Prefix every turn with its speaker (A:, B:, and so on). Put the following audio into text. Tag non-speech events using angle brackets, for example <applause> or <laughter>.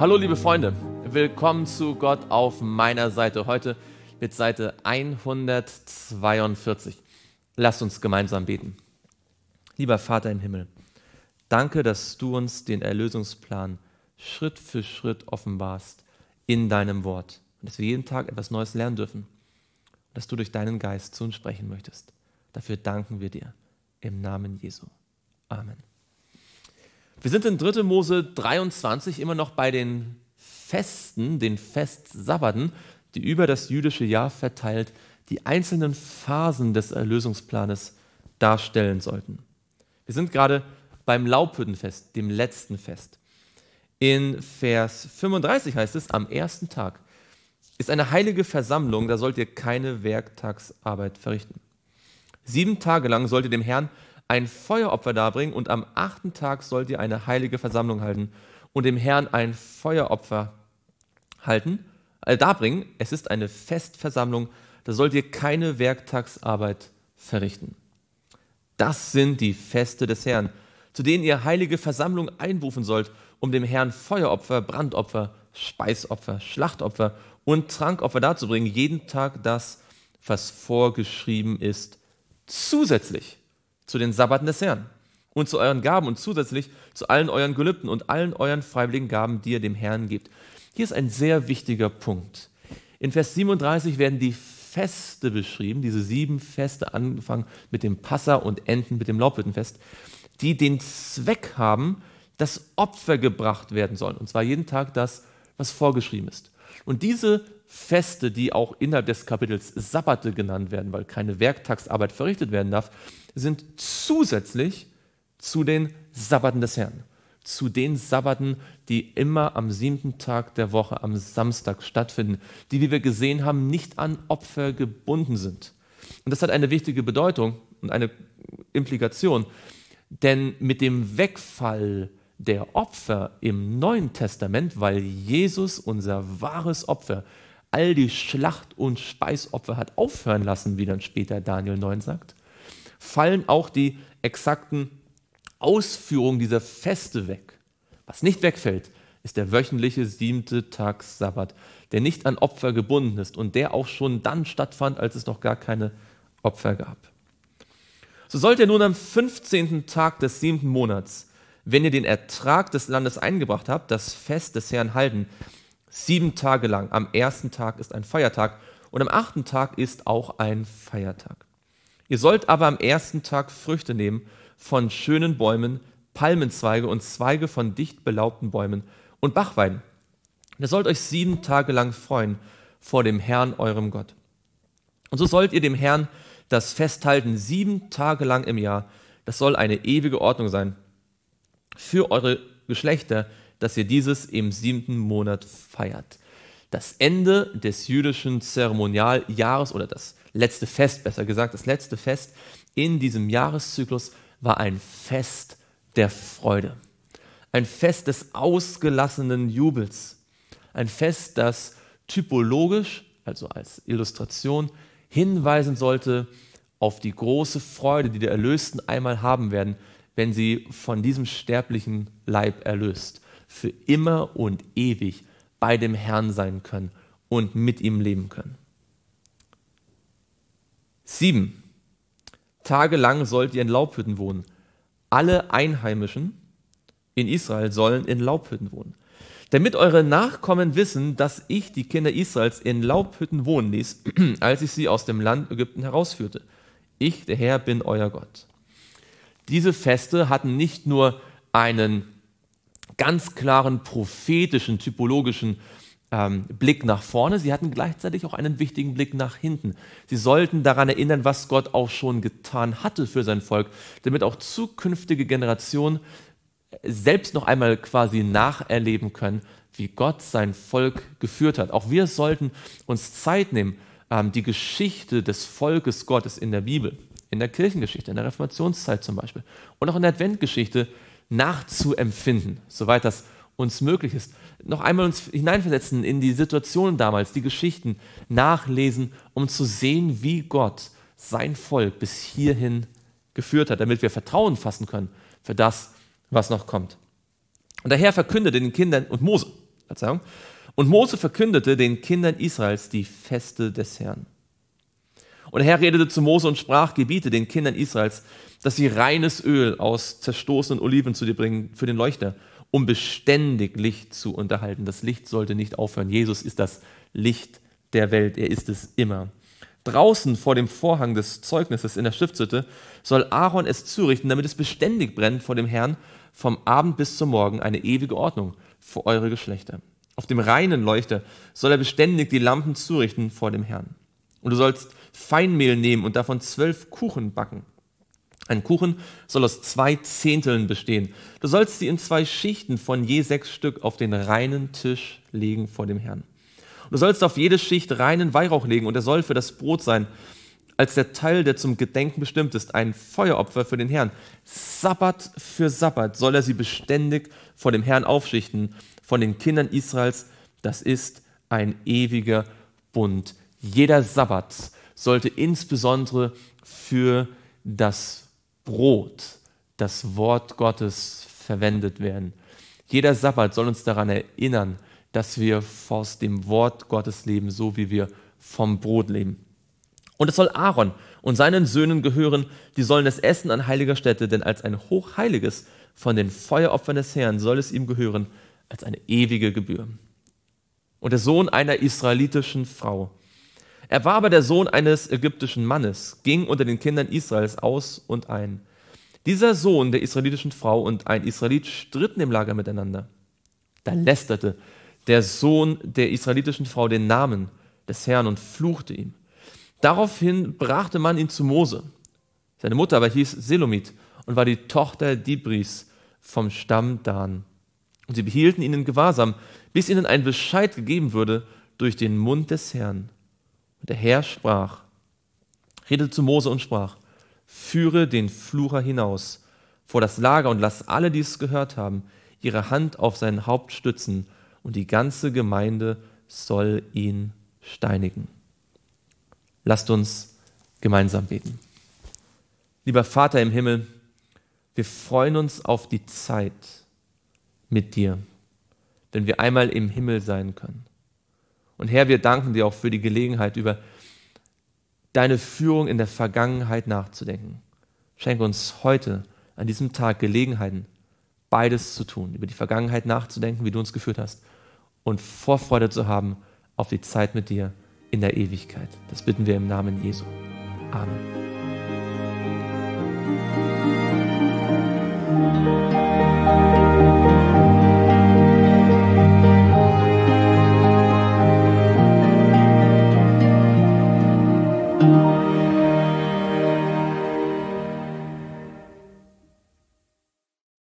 A: Hallo liebe Freunde, willkommen zu Gott auf meiner Seite. Heute mit Seite 142. Lasst uns gemeinsam beten. Lieber Vater im Himmel, danke, dass du uns den Erlösungsplan Schritt für Schritt offenbarst in deinem Wort und dass wir jeden Tag etwas Neues lernen dürfen, und dass du durch deinen Geist zu uns sprechen möchtest. Dafür danken wir dir. Im Namen Jesu. Amen. Wir sind in 3. Mose 23 immer noch bei den Festen, den Festsabbaten, die über das jüdische Jahr verteilt die einzelnen Phasen des Erlösungsplanes darstellen sollten. Wir sind gerade beim Laubhüttenfest, dem letzten Fest. In Vers 35 heißt es, am ersten Tag ist eine heilige Versammlung, da sollt ihr keine Werktagsarbeit verrichten. Sieben Tage lang sollt ihr dem Herrn ein Feueropfer darbringen und am achten Tag sollt ihr eine heilige Versammlung halten und dem Herrn ein Feueropfer halten, äh, darbringen. Es ist eine Festversammlung, da sollt ihr keine Werktagsarbeit verrichten. Das sind die Feste des Herrn, zu denen ihr heilige Versammlung einrufen sollt, um dem Herrn Feueropfer, Brandopfer, Speisopfer, Schlachtopfer und Trankopfer darzubringen, jeden Tag das, was vorgeschrieben ist, zusätzlich zu den Sabbaten des Herrn und zu euren Gaben und zusätzlich zu allen euren Gelübden und allen euren freiwilligen Gaben, die ihr dem Herrn gibt. Hier ist ein sehr wichtiger Punkt. In Vers 37 werden die Feste beschrieben, diese sieben Feste, angefangen mit dem Passa und enden mit dem Laubhüttenfest, die den Zweck haben, dass Opfer gebracht werden sollen. Und zwar jeden Tag das, was vorgeschrieben ist. Und diese Feste, die auch innerhalb des Kapitels Sabbate genannt werden, weil keine Werktagsarbeit verrichtet werden darf, sind zusätzlich zu den Sabbaten des Herrn, zu den Sabbaten, die immer am siebten Tag der Woche, am Samstag stattfinden, die, wie wir gesehen haben, nicht an Opfer gebunden sind. Und das hat eine wichtige Bedeutung und eine Implikation, denn mit dem Wegfall der Opfer im Neuen Testament, weil Jesus unser wahres Opfer, all die Schlacht- und Speisopfer hat aufhören lassen, wie dann später Daniel 9 sagt, fallen auch die exakten Ausführungen dieser Feste weg. Was nicht wegfällt, ist der wöchentliche siebte Tag Sabbat, der nicht an Opfer gebunden ist und der auch schon dann stattfand, als es noch gar keine Opfer gab. So sollt ihr nun am 15. Tag des siebten Monats, wenn ihr den Ertrag des Landes eingebracht habt, das Fest des Herrn halten, sieben Tage lang. Am ersten Tag ist ein Feiertag und am achten Tag ist auch ein Feiertag. Ihr sollt aber am ersten Tag Früchte nehmen von schönen Bäumen, Palmenzweige und Zweige von dicht belaubten Bäumen und Bachwein. Ihr sollt euch sieben Tage lang freuen vor dem Herrn, eurem Gott. Und so sollt ihr dem Herrn das festhalten, sieben Tage lang im Jahr. Das soll eine ewige Ordnung sein für eure Geschlechter, dass ihr dieses im siebten Monat feiert das Ende des jüdischen Zeremonialjahres oder das letzte Fest, besser gesagt, das letzte Fest in diesem Jahreszyklus war ein Fest der Freude, ein Fest des ausgelassenen Jubels, ein Fest, das typologisch, also als Illustration, hinweisen sollte auf die große Freude, die die Erlösten einmal haben werden, wenn sie von diesem sterblichen Leib erlöst, für immer und ewig bei dem Herrn sein können und mit ihm leben können. Sieben. Tagelang sollt ihr in Laubhütten wohnen. Alle Einheimischen in Israel sollen in Laubhütten wohnen. Damit eure Nachkommen wissen, dass ich die Kinder Israels in Laubhütten wohnen ließ, <clears throat> als ich sie aus dem Land Ägypten herausführte. Ich, der Herr, bin euer Gott. Diese Feste hatten nicht nur einen ganz klaren prophetischen, typologischen ähm, Blick nach vorne, sie hatten gleichzeitig auch einen wichtigen Blick nach hinten. Sie sollten daran erinnern, was Gott auch schon getan hatte für sein Volk, damit auch zukünftige Generationen selbst noch einmal quasi nacherleben können, wie Gott sein Volk geführt hat. Auch wir sollten uns Zeit nehmen, ähm, die Geschichte des Volkes Gottes in der Bibel, in der Kirchengeschichte, in der Reformationszeit zum Beispiel und auch in der Adventgeschichte nachzuempfinden, soweit das uns möglich ist. Noch einmal uns hineinversetzen in die Situationen damals, die Geschichten nachlesen, um zu sehen, wie Gott sein Volk bis hierhin geführt hat, damit wir Vertrauen fassen können für das, was noch kommt. Und der Herr verkündete den Kindern und Mose, Verzeihung, und Mose verkündete den Kindern Israels die Feste des Herrn. Und der Herr redete zu Mose und sprach, gebiete den Kindern Israels, dass sie reines Öl aus zerstoßenen Oliven zu dir bringen für den Leuchter, um beständig Licht zu unterhalten. Das Licht sollte nicht aufhören. Jesus ist das Licht der Welt. Er ist es immer. Draußen vor dem Vorhang des Zeugnisses in der Stiftshütte soll Aaron es zurichten, damit es beständig brennt vor dem Herrn, vom Abend bis zum Morgen eine ewige Ordnung für eure Geschlechter. Auf dem reinen Leuchter soll er beständig die Lampen zurichten vor dem Herrn. Und du sollst Feinmehl nehmen und davon zwölf Kuchen backen. Ein Kuchen soll aus zwei Zehnteln bestehen. Du sollst sie in zwei Schichten von je sechs Stück auf den reinen Tisch legen vor dem Herrn. Und du sollst auf jede Schicht reinen Weihrauch legen und er soll für das Brot sein, als der Teil, der zum Gedenken bestimmt ist, ein Feueropfer für den Herrn. Sabbat für Sabbat soll er sie beständig vor dem Herrn aufschichten, von den Kindern Israels. Das ist ein ewiger Bund jeder Sabbat sollte insbesondere für das Brot, das Wort Gottes, verwendet werden. Jeder Sabbat soll uns daran erinnern, dass wir aus dem Wort Gottes leben, so wie wir vom Brot leben. Und es soll Aaron und seinen Söhnen gehören, die sollen es essen an heiliger Stätte, denn als ein hochheiliges von den Feueropfern des Herrn soll es ihm gehören, als eine ewige Gebühr. Und der Sohn einer israelitischen Frau er war aber der Sohn eines ägyptischen Mannes, ging unter den Kindern Israels aus und ein. Dieser Sohn der israelitischen Frau und ein Israelit stritten im Lager miteinander. Da lästerte der Sohn der israelitischen Frau den Namen des Herrn und fluchte ihm. Daraufhin brachte man ihn zu Mose. Seine Mutter aber hieß Selomit und war die Tochter Dibris vom Stamm Dan. Und sie behielten ihn in Gewahrsam, bis ihnen ein Bescheid gegeben würde durch den Mund des Herrn. Und der Herr sprach, redete zu Mose und sprach, führe den Flucher hinaus vor das Lager und lass alle, die es gehört haben, ihre Hand auf sein Haupt stützen und die ganze Gemeinde soll ihn steinigen. Lasst uns gemeinsam beten. Lieber Vater im Himmel, wir freuen uns auf die Zeit mit dir, wenn wir einmal im Himmel sein können. Und Herr, wir danken dir auch für die Gelegenheit, über deine Führung in der Vergangenheit nachzudenken. Schenke uns heute, an diesem Tag, Gelegenheiten, beides zu tun, über die Vergangenheit nachzudenken, wie du uns geführt hast, und Vorfreude zu haben auf die Zeit mit dir in der Ewigkeit. Das bitten wir im Namen Jesu. Amen.